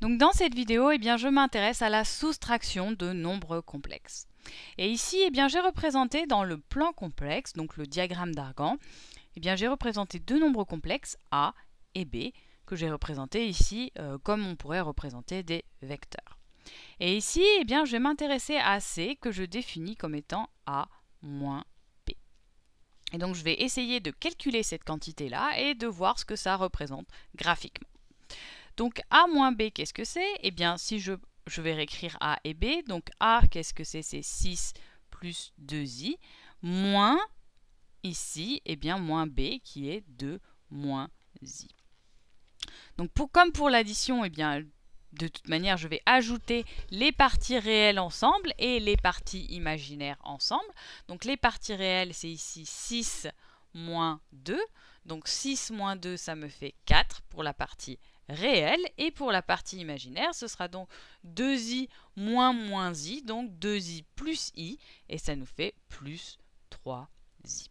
Donc dans cette vidéo, eh bien, je m'intéresse à la soustraction de nombres complexes. Et ici, eh bien, j'ai représenté dans le plan complexe, donc le diagramme d'Argan, eh bien, j'ai représenté deux nombres complexes, A et B, que j'ai représentés ici euh, comme on pourrait représenter des vecteurs. Et ici, eh bien, je vais m'intéresser à C, que je définis comme étant A moins B. Et donc, je vais essayer de calculer cette quantité-là et de voir ce que ça représente graphiquement. Donc A moins B, qu'est-ce que c'est Eh bien, si je, vais réécrire A et B, donc A, qu'est-ce que c'est C'est 6 plus 2i, moins ici, et eh bien, moins B, qui est 2 moins i. Donc, comme pour l'addition, eh bien, de toute manière, je vais ajouter les parties réelles ensemble et les parties imaginaires ensemble. Donc les parties réelles, c'est ici 6 moins 2. Donc 6 moins 2, ça me fait 4 pour la partie réel Et pour la partie imaginaire, ce sera donc 2i moins moins i, donc 2i plus i, et ça nous fait plus 3i.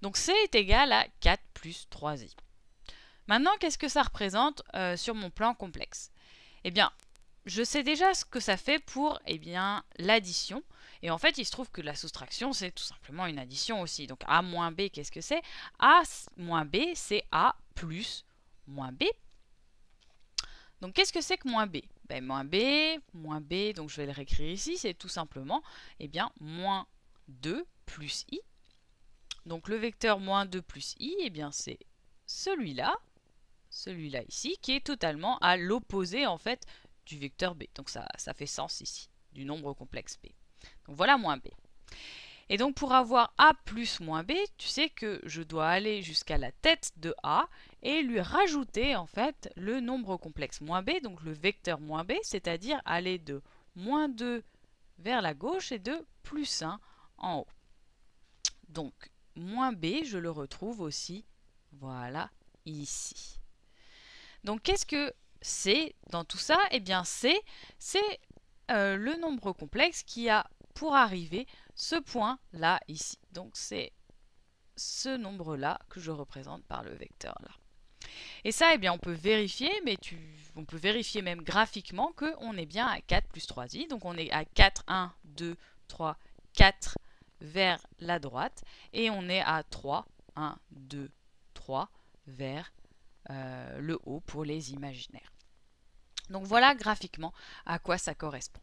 Donc c est égal à 4 plus 3i. Maintenant, qu'est-ce que ça représente euh, sur mon plan complexe Eh bien, je sais déjà ce que ça fait pour eh l'addition. Et en fait, il se trouve que la soustraction, c'est tout simplement une addition aussi. Donc A moins B, qu'est-ce que c'est A moins B, c'est A plus moins B donc qu'est-ce que c'est que moins b ben, Moins b, moins b, donc je vais le réécrire ici, c'est tout simplement eh bien, moins 2 plus i. Donc le vecteur moins 2 plus i, eh bien c'est celui-là, celui-là ici, qui est totalement à l'opposé en fait du vecteur b. Donc ça, ça fait sens ici, du nombre complexe b. Donc voilà moins b. Et donc pour avoir A plus moins B, tu sais que je dois aller jusqu'à la tête de A et lui rajouter en fait le nombre complexe moins B, donc le vecteur moins B, c'est-à-dire aller de moins 2 vers la gauche et de plus 1 en haut. Donc moins B, je le retrouve aussi, voilà, ici. Donc qu'est-ce que c'est dans tout ça Eh bien c'est, c'est euh, le nombre complexe qui a pour arriver ce point là ici. Donc c'est ce nombre là que je représente par le vecteur là. Et ça, eh bien, on peut vérifier, mais tu, on peut vérifier même graphiquement qu'on est bien à 4 plus 3i. Donc on est à 4, 1, 2, 3, 4 vers la droite. Et on est à 3, 1, 2, 3 vers euh, le haut pour les imaginaires. Donc voilà graphiquement à quoi ça correspond.